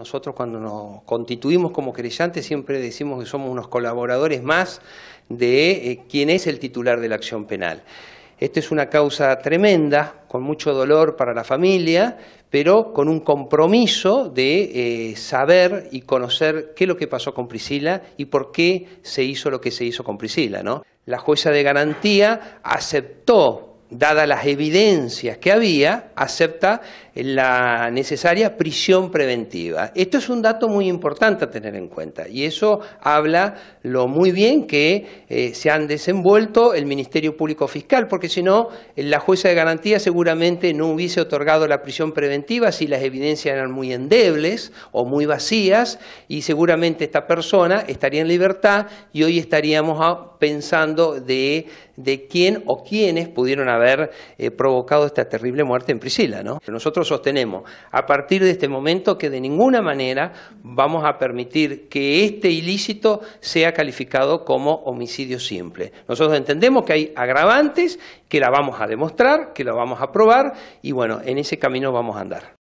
Nosotros cuando nos constituimos como querellantes siempre decimos que somos unos colaboradores más de eh, quien es el titular de la acción penal. Esta es una causa tremenda, con mucho dolor para la familia, pero con un compromiso de eh, saber y conocer qué es lo que pasó con Priscila y por qué se hizo lo que se hizo con Priscila. La jueza de garantía aceptó dadas las evidencias que había, acepta la necesaria prisión preventiva. Esto es un dato muy importante a tener en cuenta y eso habla lo muy bien que eh, se han desenvuelto el Ministerio Público Fiscal, porque si no, la jueza de garantía seguramente no hubiese otorgado la prisión preventiva si las evidencias eran muy endebles o muy vacías y seguramente esta persona estaría en libertad y hoy estaríamos a pensando de, quién o quiénes pudieron haber eh, provocado esta terrible muerte en Priscila. ¿no? Nosotros sostenemos a partir de este momento que de ninguna manera vamos a permitir que este ilícito sea calificado como homicidio simple. Nosotros entendemos que hay agravantes, que la vamos a demostrar, que la vamos a probar y bueno, en ese camino vamos a andar.